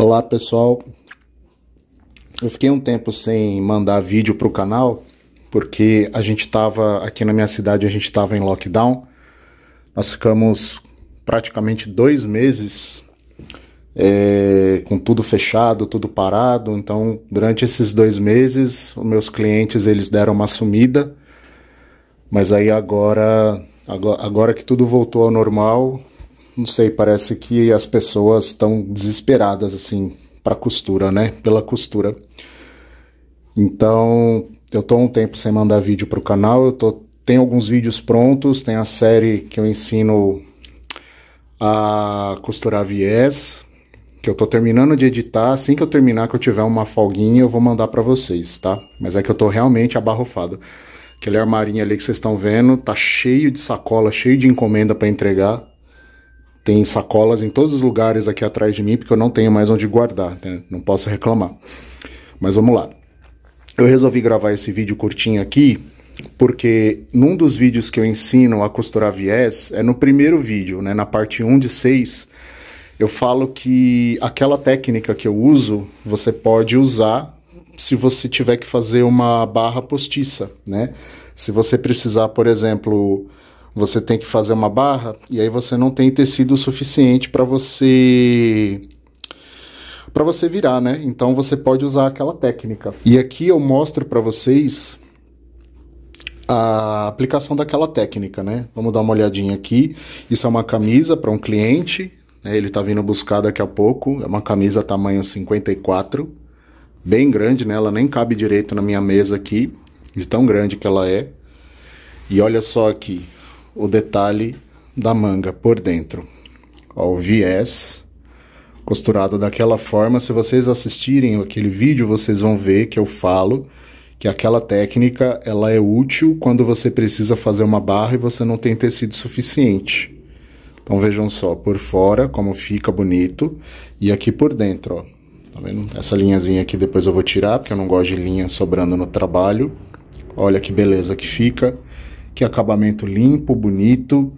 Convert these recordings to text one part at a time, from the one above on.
Olá pessoal, eu fiquei um tempo sem mandar vídeo para o canal porque a gente estava aqui na minha cidade, a gente estava em lockdown. Nós ficamos praticamente dois meses é, com tudo fechado, tudo parado. Então, durante esses dois meses, os meus clientes eles deram uma sumida, mas aí agora, agora, agora que tudo voltou ao normal, não sei, parece que as pessoas estão desesperadas assim para costura, né? Pela costura. Então, eu tô um tempo sem mandar vídeo pro canal, eu tô tem alguns vídeos prontos, tem a série que eu ensino a costurar viés, que eu tô terminando de editar, assim que eu terminar que eu tiver uma folguinha, eu vou mandar para vocês, tá? Mas é que eu tô realmente abarrofado. Aquele armarinho ali que vocês estão vendo, tá cheio de sacola, cheio de encomenda para entregar tem sacolas em todos os lugares aqui atrás de mim, porque eu não tenho mais onde guardar, né? não posso reclamar. Mas vamos lá. Eu resolvi gravar esse vídeo curtinho aqui, porque num dos vídeos que eu ensino a costurar viés, é no primeiro vídeo, né, na parte 1 de 6, eu falo que aquela técnica que eu uso, você pode usar se você tiver que fazer uma barra postiça, né? Se você precisar, por exemplo, você tem que fazer uma barra e aí você não tem tecido suficiente para você para você virar, né? Então você pode usar aquela técnica. E aqui eu mostro para vocês a aplicação daquela técnica, né? Vamos dar uma olhadinha aqui. Isso é uma camisa para um cliente, né? ele está vindo buscar daqui a pouco. É uma camisa tamanho 54, bem grande, né? Ela nem cabe direito na minha mesa aqui, de tão grande que ela é. E olha só aqui, o detalhe da manga por dentro. Ó, o viés costurado daquela forma. Se vocês assistirem aquele vídeo, vocês vão ver que eu falo que aquela técnica ela é útil quando você precisa fazer uma barra e você não tem tecido suficiente. Então vejam só, por fora como fica bonito e aqui por dentro, ó. Tá vendo? Essa linhazinha aqui depois eu vou tirar, porque eu não gosto de linha sobrando no trabalho. Olha que beleza que fica. Que acabamento limpo, bonito.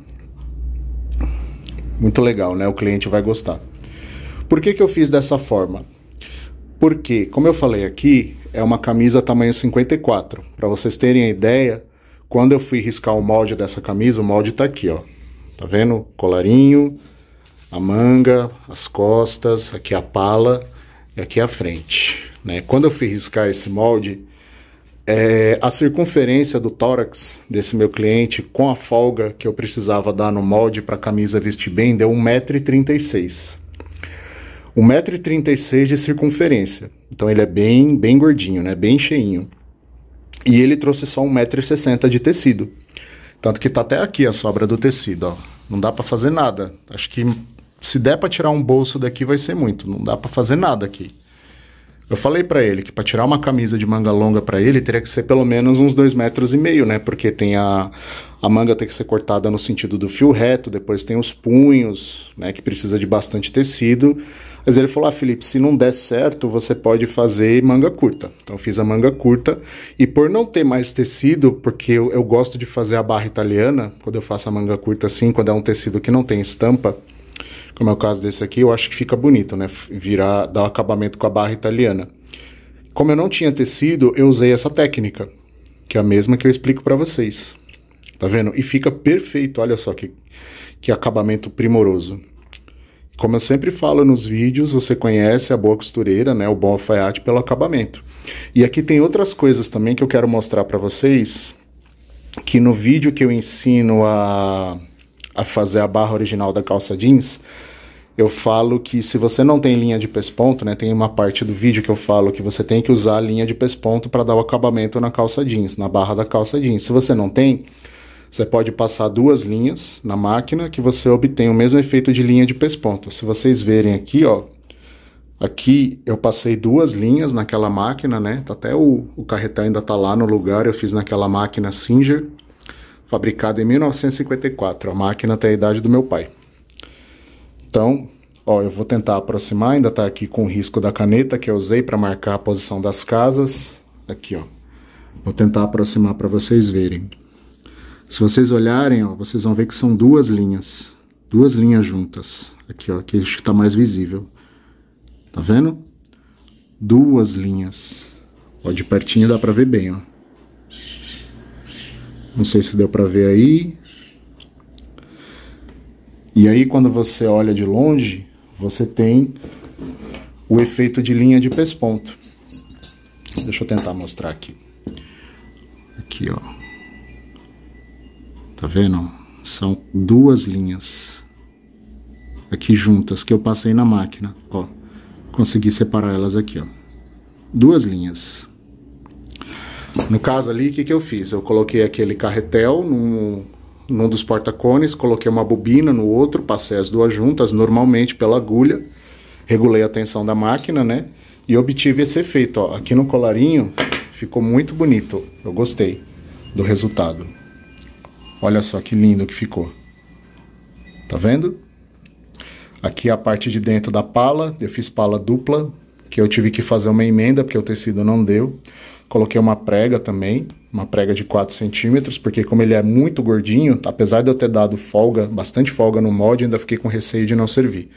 Muito legal, né? O cliente vai gostar. Por que, que eu fiz dessa forma? Porque, como eu falei aqui, é uma camisa tamanho 54. Para vocês terem a ideia, quando eu fui riscar o molde dessa camisa, o molde tá aqui, ó. Tá vendo? Colarinho, a manga, as costas, aqui a pala e aqui a frente. Né? Quando eu fui riscar esse molde, é, a circunferência do tórax desse meu cliente, com a folga que eu precisava dar no molde para a camisa vestir bem, deu 1,36m. 1,36m de circunferência. Então ele é bem, bem gordinho, né? bem cheinho. E ele trouxe só 1,60m de tecido. Tanto que tá até aqui a sobra do tecido. Ó. Não dá para fazer nada. Acho que se der para tirar um bolso daqui vai ser muito. Não dá para fazer nada aqui. Eu falei para ele que para tirar uma camisa de manga longa para ele teria que ser pelo menos uns dois metros e meio, né? Porque tem a, a manga tem que ser cortada no sentido do fio reto, depois tem os punhos, né? Que precisa de bastante tecido. Mas ele falou: Ah, Felipe, se não der certo, você pode fazer manga curta. Então eu fiz a manga curta. E por não ter mais tecido, porque eu, eu gosto de fazer a barra italiana, quando eu faço a manga curta assim, quando é um tecido que não tem estampa como é o caso desse aqui, eu acho que fica bonito, né? Virar, dar um acabamento com a barra italiana. Como eu não tinha tecido, eu usei essa técnica, que é a mesma que eu explico para vocês. Tá vendo? E fica perfeito, olha só que, que acabamento primoroso. Como eu sempre falo nos vídeos, você conhece a boa costureira, né, o bom alfaiate pelo acabamento. E aqui tem outras coisas também que eu quero mostrar para vocês, que no vídeo que eu ensino a a fazer a barra original da calça jeans, eu falo que se você não tem linha de pesponto, né, tem uma parte do vídeo que eu falo que você tem que usar a linha de pesponto para dar o acabamento na calça jeans, na barra da calça jeans. Se você não tem, você pode passar duas linhas na máquina que você obtém o mesmo efeito de linha de pesponto. Se vocês verem aqui, ó, aqui eu passei duas linhas naquela máquina, né? Tá até o, o carretel ainda tá lá no lugar, eu fiz naquela máquina Singer fabricada em 1954. A máquina tem a idade do meu pai. Então, ó, eu vou tentar aproximar, ainda está aqui com o risco da caneta que eu usei para marcar a posição das casas. Aqui, ó. Vou tentar aproximar para vocês verem. Se vocês olharem, ó, vocês vão ver que são duas linhas. Duas linhas juntas. Aqui, ó, que está mais visível. Tá vendo? Duas linhas. Ó, de pertinho dá para ver bem, ó. Não sei se deu para ver aí. E aí quando você olha de longe, você tem o efeito de linha de pesponto. Deixa eu tentar mostrar aqui. Aqui, ó. Tá vendo? São duas linhas aqui juntas que eu passei na máquina, ó. Consegui separar elas aqui, ó. Duas linhas. No caso ali, o que, que eu fiz? Eu coloquei aquele carretel num, num dos porta-cones, coloquei uma bobina no outro, passei as duas juntas, normalmente pela agulha, regulei a tensão da máquina, né? E obtive esse efeito, ó. Aqui no colarinho ficou muito bonito. Eu gostei do resultado. Olha só que lindo que ficou. Tá vendo? Aqui é a parte de dentro da pala, eu fiz pala dupla, que eu tive que fazer uma emenda porque o tecido não deu. Coloquei uma prega também, uma prega de 4 centímetros, porque como ele é muito gordinho, apesar de eu ter dado folga, bastante folga no molde, ainda fiquei com receio de não servir.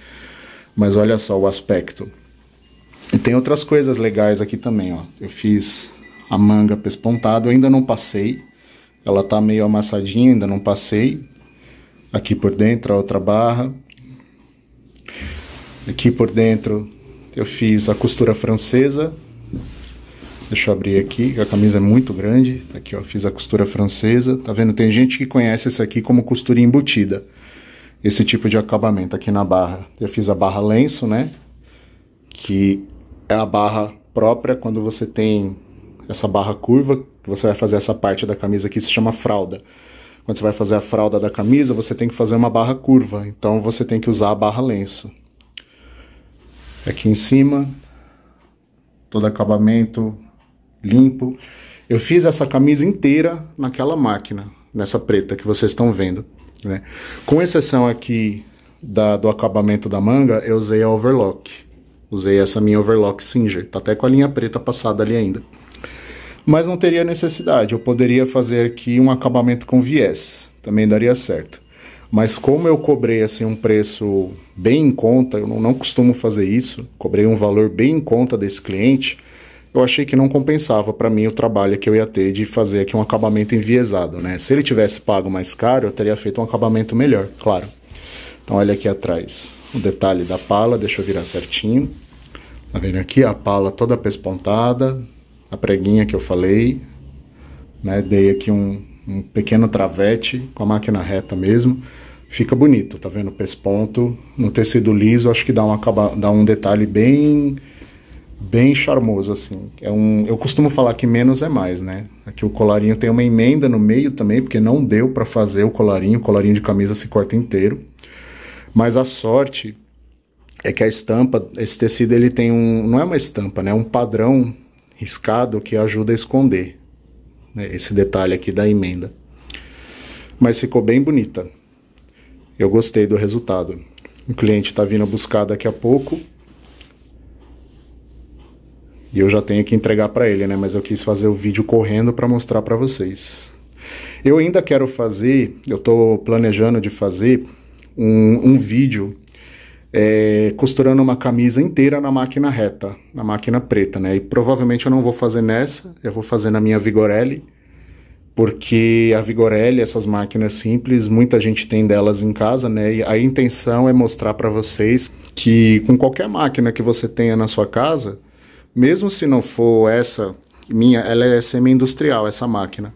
Mas olha só o aspecto. E tem outras coisas legais aqui também, ó. Eu fiz a manga pespontada, ainda não passei. Ela tá meio amassadinha, ainda não passei. Aqui por dentro a outra barra. Aqui por dentro eu fiz a costura francesa, Deixa eu abrir aqui, a camisa é muito grande. Aqui, ó, fiz a costura francesa. Tá vendo? Tem gente que conhece esse aqui como costura embutida. Esse tipo de acabamento aqui na barra. Eu fiz a barra lenço, né? Que é a barra própria quando você tem essa barra curva, você vai fazer essa parte da camisa aqui, se chama fralda. Quando você vai fazer a fralda da camisa, você tem que fazer uma barra curva. Então você tem que usar a barra lenço. Aqui em cima, todo acabamento limpo. Eu fiz essa camisa inteira naquela máquina, nessa preta que vocês estão vendo. Né? Com exceção aqui da, do acabamento da manga, eu usei a overlock. Usei essa minha overlock Singer, tá até com a linha preta passada ali ainda. Mas não teria necessidade, eu poderia fazer aqui um acabamento com viés, também daria certo. Mas como eu cobrei assim um preço bem em conta, eu não, não costumo fazer isso, cobrei um valor bem em conta desse cliente, eu achei que não compensava para mim o trabalho que eu ia ter de fazer aqui um acabamento enviesado, né? Se ele tivesse pago mais caro, eu teria feito um acabamento melhor, claro. Então olha aqui atrás o detalhe da pala, deixa eu virar certinho. Tá vendo aqui a pala toda pespontada, a preguinha que eu falei, né? Dei aqui um, um pequeno travete com a máquina reta mesmo. Fica bonito, tá vendo? O pesponto no tecido liso, acho que dá um, acaba... dá um detalhe bem bem charmoso, assim. É um, eu costumo falar que menos é mais, né? Aqui o colarinho tem uma emenda no meio também, porque não deu para fazer o colarinho, o colarinho de camisa se corta inteiro. Mas a sorte é que a estampa, esse tecido ele tem um, não é uma estampa, né? É um padrão riscado que ajuda a esconder né? esse detalhe aqui da emenda. Mas ficou bem bonita. Eu gostei do resultado. O cliente está vindo buscar daqui a pouco e eu já tenho que entregar para ele, né? Mas eu quis fazer o vídeo correndo para mostrar para vocês. Eu ainda quero fazer, eu estou planejando de fazer um, um vídeo é, costurando uma camisa inteira na máquina reta, na máquina preta, né? E provavelmente eu não vou fazer nessa, eu vou fazer na minha Vigorelli, porque a Vigorelli, essas máquinas simples, muita gente tem delas em casa, né? E a intenção é mostrar para vocês que com qualquer máquina que você tenha na sua casa, mesmo se não for essa minha, ela é semi-industrial, essa máquina.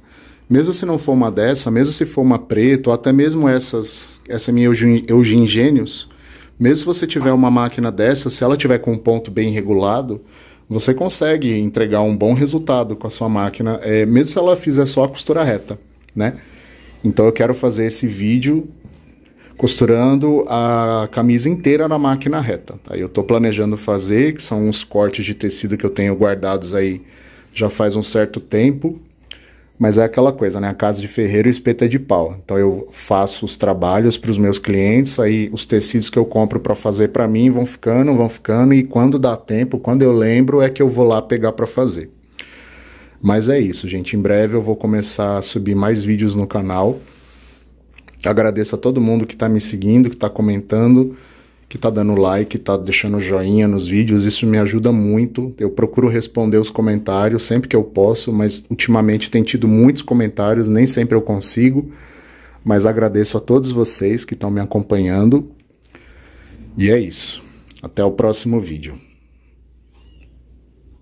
Mesmo se não for uma dessa, mesmo se for uma preta, ou até mesmo essas, essa minha Gênios, mesmo se você tiver uma máquina dessa, se ela tiver com um ponto bem regulado, você consegue entregar um bom resultado com a sua máquina, é, mesmo se ela fizer só a costura reta, né? Então eu quero fazer esse vídeo costurando a camisa inteira na máquina reta. Aí tá? eu estou planejando fazer, que são uns cortes de tecido que eu tenho guardados aí já faz um certo tempo. Mas é aquela coisa, né? A casa de ferreiro espeta de pau. Então eu faço os trabalhos para os meus clientes, aí os tecidos que eu compro para fazer para mim vão ficando, vão ficando e quando dá tempo, quando eu lembro é que eu vou lá pegar para fazer. Mas é isso, gente. Em breve eu vou começar a subir mais vídeos no canal. Agradeço a todo mundo que está me seguindo, que está comentando, que está dando like, que está deixando joinha nos vídeos. Isso me ajuda muito. Eu procuro responder os comentários sempre que eu posso, mas ultimamente tem tido muitos comentários, nem sempre eu consigo. Mas agradeço a todos vocês que estão me acompanhando. E é isso. Até o próximo vídeo.